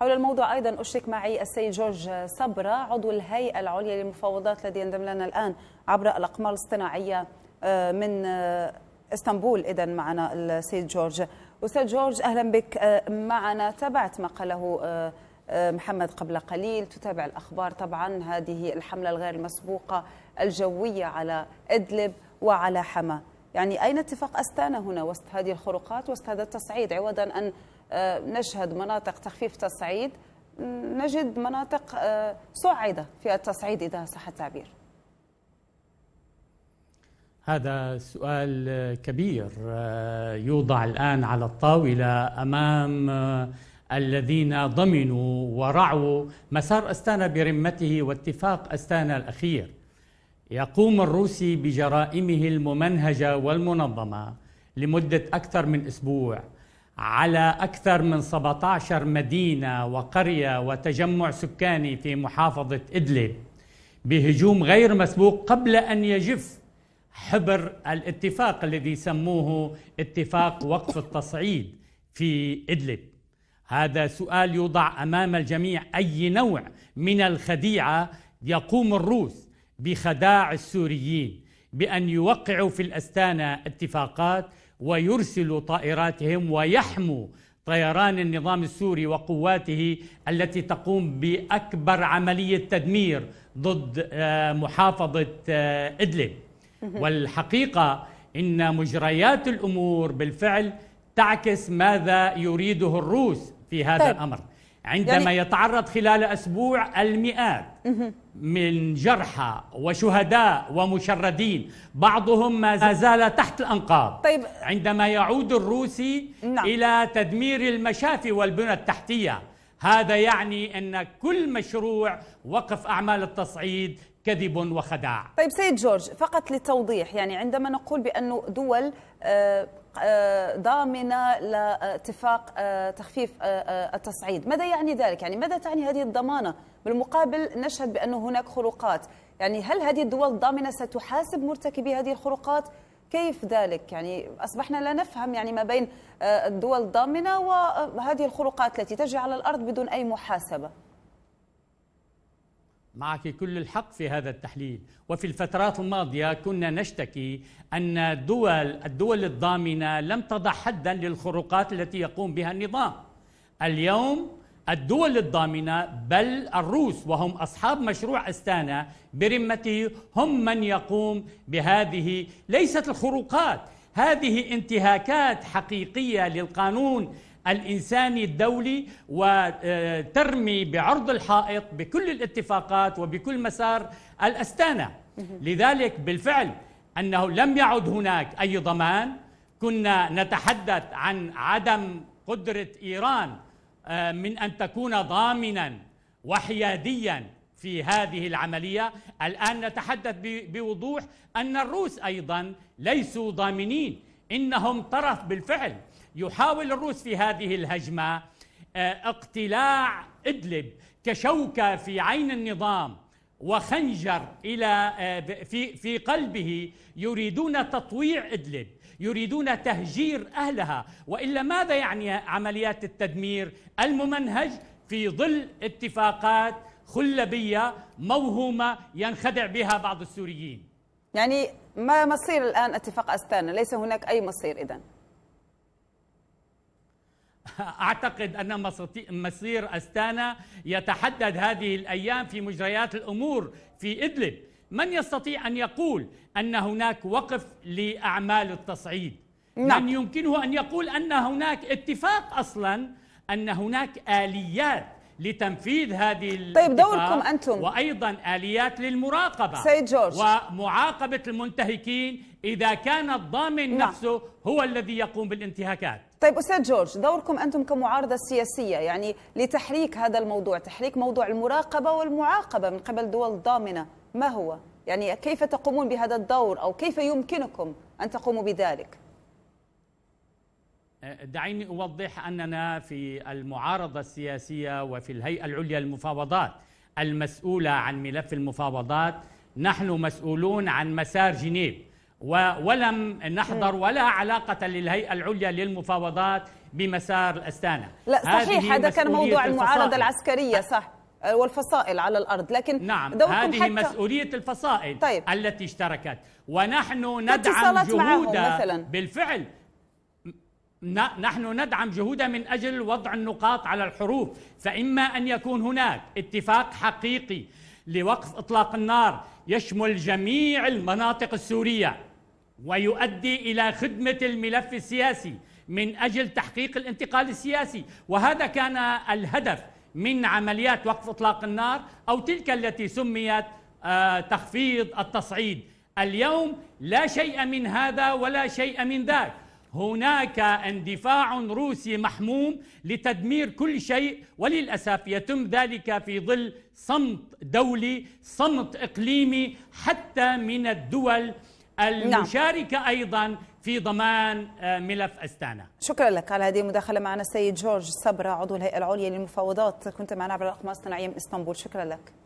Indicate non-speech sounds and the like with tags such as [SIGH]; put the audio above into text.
حول الموضوع أيضا أشرك معي السيد جورج صبرا عضو الهيئة العليا للمفاوضات الذي ينضم لنا الآن عبر الأقمار الاصطناعية آه، من آه، اسطنبول إذا معنا السيد جورج أستاذ جورج أهلا بك آه، معنا تابعت ما قاله محمد قبل قليل تتابع الأخبار طبعا هذه الحملة الغير المسبوقة الجوية على إدلب وعلى حما يعني أين اتفاق أستانا هنا وسط هذه الخروقات وسط هذا التصعيد عوضا أن آه، نشهد مناطق تخفيف تصعيد نجد مناطق آه، صعدة في التصعيد إذا صح التعبير هذا سؤال كبير آه، يوضع الآن على الطاولة أمام الذين ضمنوا ورعوا مسار أستانا برمته واتفاق أستانا الأخير يقوم الروسي بجرائمه الممنهجة والمنظمة لمدة أكثر من أسبوع على أكثر من 17 مدينة وقرية وتجمع سكاني في محافظة إدلب بهجوم غير مسبوق قبل أن يجف حبر الاتفاق الذي سموه اتفاق وقف التصعيد في إدلب هذا سؤال يوضع أمام الجميع أي نوع من الخديعة يقوم الروس بخداع السوريين بأن يوقعوا في الأستانة اتفاقات ويرسلوا طائراتهم ويحموا طيران النظام السوري وقواته التي تقوم باكبر عمليه تدمير ضد آه، محافظه آه، ادلب والحقيقه ان مجريات الامور بالفعل تعكس ماذا يريده الروس في هذا طيب. الامر عندما يعني يتعرض خلال أسبوع المئات من جرحى وشهداء ومشردين بعضهم ما زال تحت الأنقاض طيب عندما يعود الروسي نعم. إلى تدمير المشافي والبنى التحتية هذا يعني أن كل مشروع وقف أعمال التصعيد كذب وخداع طيب سيد جورج فقط للتوضيح يعني عندما نقول بأن دول آه، آه، ضامنة لاتفاق آه، تخفيف التصعيد ماذا يعني ذلك؟ يعني ماذا تعني هذه الضمانة؟ بالمقابل نشهد بأن هناك خروقات يعني هل هذه الدول الضامنة ستحاسب مرتكبي هذه الخروقات؟ كيف ذلك؟ يعني أصبحنا لا نفهم يعني ما بين الدول الضامنة وهذه الخروقات التي تجري على الأرض بدون أي محاسبة معك كل الحق في هذا التحليل وفي الفترات الماضية كنا نشتكي أن الدول الدول الضامنة لم تضع حدا للخروقات التي يقوم بها النظام اليوم الدول الضامنة بل الروس وهم أصحاب مشروع أستانا برمته هم من يقوم بهذه ليست الخروقات هذه انتهاكات حقيقية للقانون الإنساني الدولي وترمي بعرض الحائط بكل الاتفاقات وبكل مسار الأستانة لذلك بالفعل أنه لم يعد هناك أي ضمان كنا نتحدث عن عدم قدرة إيران آه، من أن تكون ضامنا وحياديا في هذه العملية الآن نتحدث بوضوح أن الروس أيضا ليسوا ضامنين إنهم طرف بالفعل يحاول الروس في هذه الهجمه آه، اقتلاع ادلب كشوكه في عين النظام وخنجر الى آه، في في قلبه يريدون تطويع ادلب يريدون تهجير اهلها والا ماذا يعني عمليات التدمير الممنهج في ظل اتفاقات خلبيه موهومه ينخدع بها بعض السوريين يعني ما مصير الان اتفاق استانا ليس هناك اي مصير اذا [LAUGHS] أعتقد أن مصير أستانا يتحدد هذه الأيام في مجريات الأمور في إدلب من يستطيع أن يقول أن هناك وقف لأعمال التصعيد نعم. من يمكنه أن يقول أن هناك اتفاق أصلا أن هناك آليات لتنفيذ هذه طيب دوركم أنتم وأيضا آليات للمراقبة سيد جورج ومعاقبة المنتهكين إذا كان الضامن نعم. نفسه هو الذي يقوم بالانتهاكات طيب أستاذ جورج دوركم أنتم كمعارضة سياسية يعني لتحريك هذا الموضوع تحريك موضوع المراقبة والمعاقبة من قبل دول الضامنة ما هو؟ يعني كيف تقومون بهذا الدور أو كيف يمكنكم أن تقوموا بذلك؟ أه، دعيني أوضح أننا في المعارضة السياسية وفي الهيئة العليا للمفاوضات المسؤولة عن ملف المفاوضات نحن مسؤولون عن مسار جنيف ولم نحضر ولا علاقة للهيئة العليا للمفاوضات بمسار أستانا لا صحيح هذا كان موضوع المعارضة العسكرية صح والفصائل على الأرض لكن نعم هذه حتى مسؤولية الفصائل طيب. التي اشتركت ونحن ندعم جهودها بالفعل نحن ندعم جهودا من أجل وضع النقاط على الحروف فإما أن يكون هناك اتفاق حقيقي لوقف إطلاق النار يشمل جميع المناطق السورية ويؤدي إلى خدمة الملف السياسي من أجل تحقيق الانتقال السياسي وهذا كان الهدف من عمليات وقف إطلاق النار أو تلك التي سميت آه، تخفيض التصعيد اليوم لا شيء من هذا ولا شيء من ذاك هناك اندفاع روسي محموم لتدمير كل شيء وللاسف يتم ذلك في ظل صمت دولي، صمت اقليمي حتى من الدول نعم. المشاركه ايضا في ضمان آه، ملف استانا. شكرا لك على هذه المداخله معنا السيد جورج صبره عضو الهيئه العليا للمفاوضات، كنت معنا عبر الاقمار الصناعيه من اسطنبول، شكرا لك.